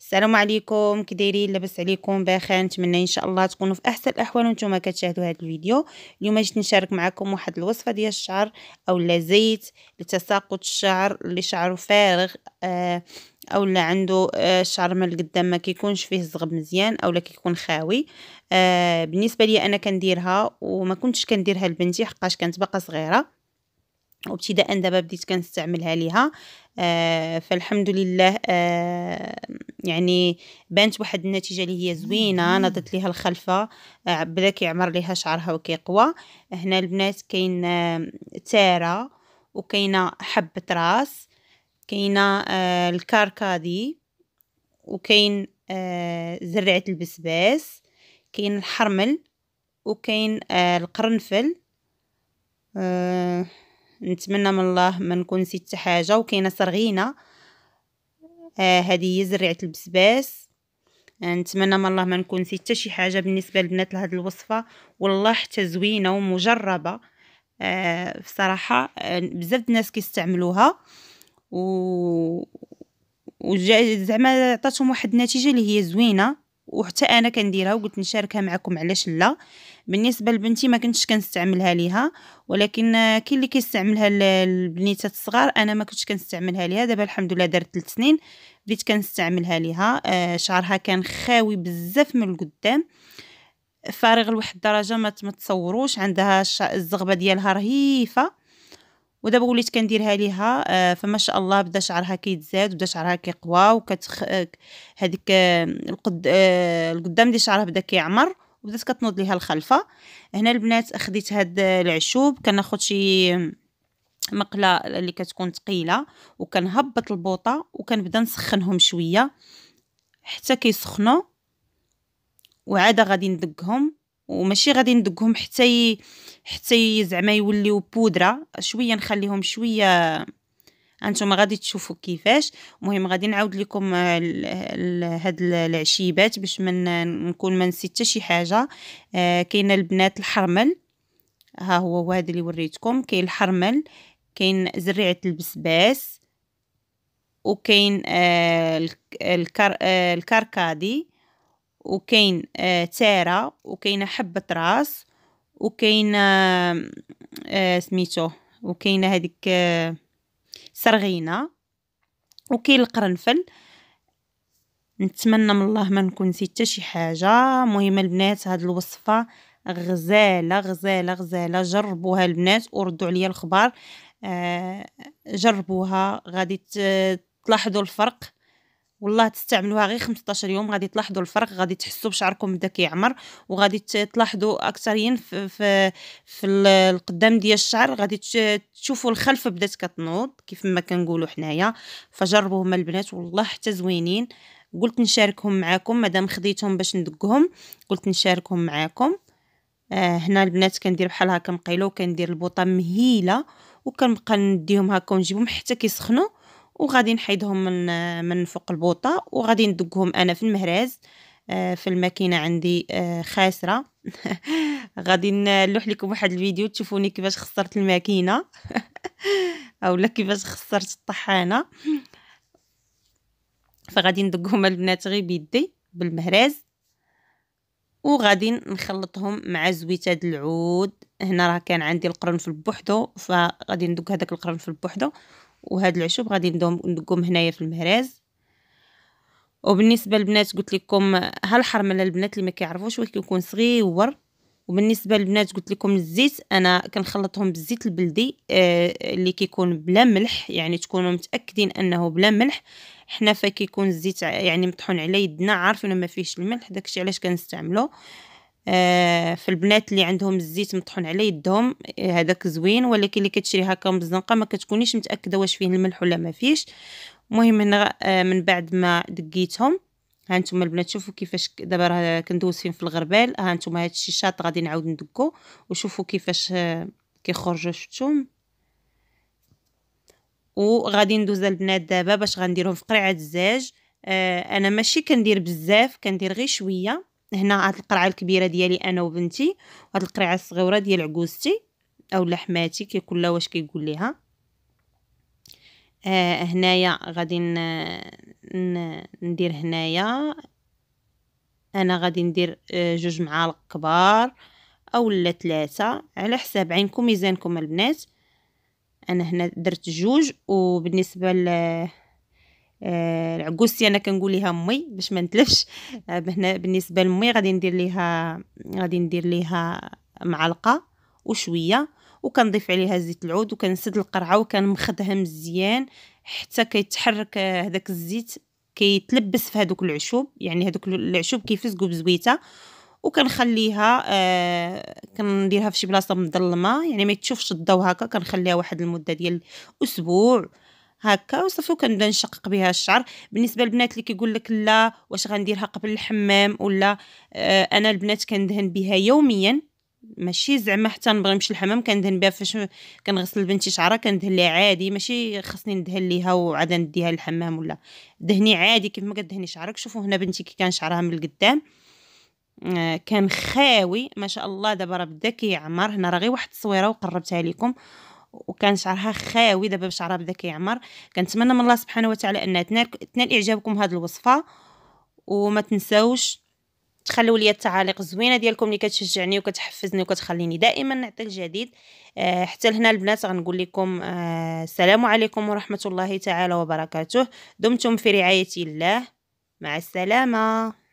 السلام عليكم كي دايرين لاباس عليكم بخير نتمنى ان شاء الله تكونوا في احسن الاحوال وانتم كتشاهدوا هذا الفيديو اليوم جيت نشارك معكم واحد الوصفه ديال الشعر اولا زيت لتساقط الشعر اللي شعره فارغ آه اولا عنده الشعر آه، من القدام ما كيكونش فيه زغب مزيان اولا كيكون خاوي آه، بالنسبه لي انا كنديرها وما كنتش كنديرها لبنتي حقاش كانت باقا صغيره وابتداء دابا بديت كنستعملها ليها آه فالحمد لله آه يعني بانت واحد النتيجه اللي هي زوينه نضت ليها الخلفه آه بدا كيعمر ليها شعرها وكيقوى هنا البنات كاين آه تاره وكاينه حبه راس كاينه آه الكركادي وكاين آه زرعه البسباس كاين الحرمل وكاين آه القرنفل آه نتمنى من الله ما نكون نسيت حتى حاجه وكاينه سرغينه آه هذه هي زريعه البسباس آه نتمنى من الله ما نكون نسيت حتى شي حاجه بالنسبه للبنات لهاد الوصفه والله حتى زوينه ومجربه آه بصراحه آه بزاف الناس كيستعملوها و وجا زعما عطاتهم واحد النتيجه اللي هي زوينه وحتى انا كنديرها وقلت نشاركها معكم علاش لا بالنسبه لبنتي ما كنتش كنستعملها ليها ولكن كاين اللي كيستعملها البنيتات الصغار انا ما كنتش كنستعملها ليها دابا الحمد لله دارت 3 سنين بديت كنستعملها ليها آه، شعرها كان خاوي بزاف من القدام فارغ لواحد الدرجه ما تصوروش عندها الزغبه ديالها رهيفه ودابا وليت كنديرها ليها آه، فما شاء الله بدا شعرها كيتزاد بدا شعرها كيقوى وكتخ آه، هذيك آه، القد القدام ديال شعرها بدا كيعمر وبدات كتنوض ليها الخلفه هنا البنات خديت هاد العشوب كناخد شي مقله اللي كتكون ثقيله وكنهبط البوطه وكنبدا نسخنهم شويه حتى كيسخنوا وعاده غادي ندقهم وماشي غادي ندقهم حتى ي... حتى زعما يوليو بودره شويه نخليهم شويه انتم غادي تشوفوا كيفاش المهم غادي نعاود لكم هاد العشيبات باش من نكون ما نسيت حتى شي حاجه آه كاينه البنات الحرمل ها هو وهذا اللي وريتكم كاين الحرمل كاين زريعه البسباس وكاين آه الكر آه الكركادي وكاين آه، تارة وكاين حبة راس آه،, آه سميتو وكاين هذيك آه، سرغينه وكاين القرنفل نتمنى من الله ما نكون نسيت شي حاجه مهم البنات هاد الوصفه غزاله غزاله غزاله جربوها البنات وردوا عليا الخبر آه جربوها غادي تلاحظوا الفرق والله تستعملوها غير 15 يوم غادي تلاحظوا الفرق غادي تحسوا بشعركم بدا كيعمر وغادي تلاحظوا اكثرين في في, في القدام ديال الشعر غادي تشوفوا الخلف بدات كتنوض كيف ما كنقولوا حنايا فجربوهم البنات والله حتى زوينين قلت نشاركهم معاكم مادام خديتهم باش ندقهم قلت نشاركهم معاكم آه هنا البنات كندير بحال هكا مقيله وكندير البوطه مهيله وكنبقى نديهم هكا ونجيبهم حتى كيسخنوا وغادي نحيدهم من من فوق البوطه وغادي ندقهم انا في المهراز آه، في الماكينه عندي آه، خاسره غادي نلوح لكم واحد الفيديو تشوفوني كيفاش خسرت الماكينه اولا كيفاش خسرت الطحانه فغادي ندقهم البنات غير بيدي بالمهراز وغادي نخلطهم مع زويته العود هنا راه كان عندي القرنفل بوحدو فغادي ندق هذاك القرنفل بوحدو وهاد العشب غادي ندقهم هنايا في المهراز وبالنسبه للبنات قلت لكم هالحرمله البنات اللي ما كيعرفوش كيكون صغيور وبالنسبه للبنات قلت لكم الزيت انا كنخلطهم بالزيت البلدي آه اللي كيكون بلا ملح يعني تكونوا متاكدين انه بلا ملح حنا فكيكون الزيت يعني مطحون على يدنا عارفين ما فيهش الملح داكشي علاش كنستعملو آه، في البنات اللي عندهم الزيت مطحون على يدهم آه، هذاك زوين ولكن اللي كتشري هكا مزنقه ما كتكونيش متاكده واش فيه الملح ولا ما فيش المهم هنا آه، من بعد ما دقيتهم ها نتوما البنات شوفوا كيفاش دابا راه كندوز فين في الغربال ها نتوما هاد الشي شاط غادي نعاود ندقو وشوفوا كيفاش كيخرجوا شفتوهم وغادي ندوز البنات دابا باش غنديرهم في قريعه الزاج انا ماشي كندير بزاف كندير غير شويه هنا هاد القرعه الكبيره ديالي انا وبنتي وهاد القرعه الصغيره ديال عجوزتي او لحماتي كيكون لها واش كيقول ليها آه هنايا غادي ندير هنايا انا غادي ندير آه، جوج معالق كبار اولا ثلاثه على حساب عينكم ميزانكم البنات انا هنا درت جوج وبالنسبه ل آه، العكوستي انا كنقول ليها امي باش ما نتلفش آه، هنا بالنسبه لامي غادي ندير ليها غادي ندير ليها معلقه وشويه وكنضيف عليها زيت العود وكنسد القرعه وكنمخدها مزيان حتى كيتحرك آه، هذاك الزيت كيتلبس في هذوك العشوب يعني هذوك العشوب كيفزقوا بزويته وكنخليها آه كنديرها في شي بلاصه مظلمه يعني ما تشوفش الضو هكا كنخليها واحد المده ديال اسبوع هكا وصافي وكنبدا نشقق بها الشعر بالنسبه للبنات اللي كيقول لك لا واش غنديرها قبل الحمام ولا آه انا البنات كندهن بها يوميا ماشي زعما حتى نبغي نمشي للحمام كندهن بها فاش كنغسل بنتي شعرها كندهن ليها عادي ماشي خصني ندهن ليها وعاد نديها للحمام ولا دهني عادي كيف ما كدهني شعرك شوفوا هنا بنتي كي كان شعرها من القدام آه، كان خاوي ما شاء الله دابا راه بدا كيعمر هنا راه غير واحد التصويره وقربتها لكم وكان شعرها خاوي دابا بشعرها بدا كيعمر كنتمنى من الله سبحانه وتعالى انها تنال تنال اعجابكم هذه الوصفه وما تنساوش تخلوا لي التعاليق الزوينه ديالكم اللي كتشجعني وكتحفزني وكتخليني دائما نعطي الجديد أه حتى لهنا البنات غنقول لكم أه السلام عليكم ورحمه الله تعالى وبركاته دمتم في رعايه الله مع السلامه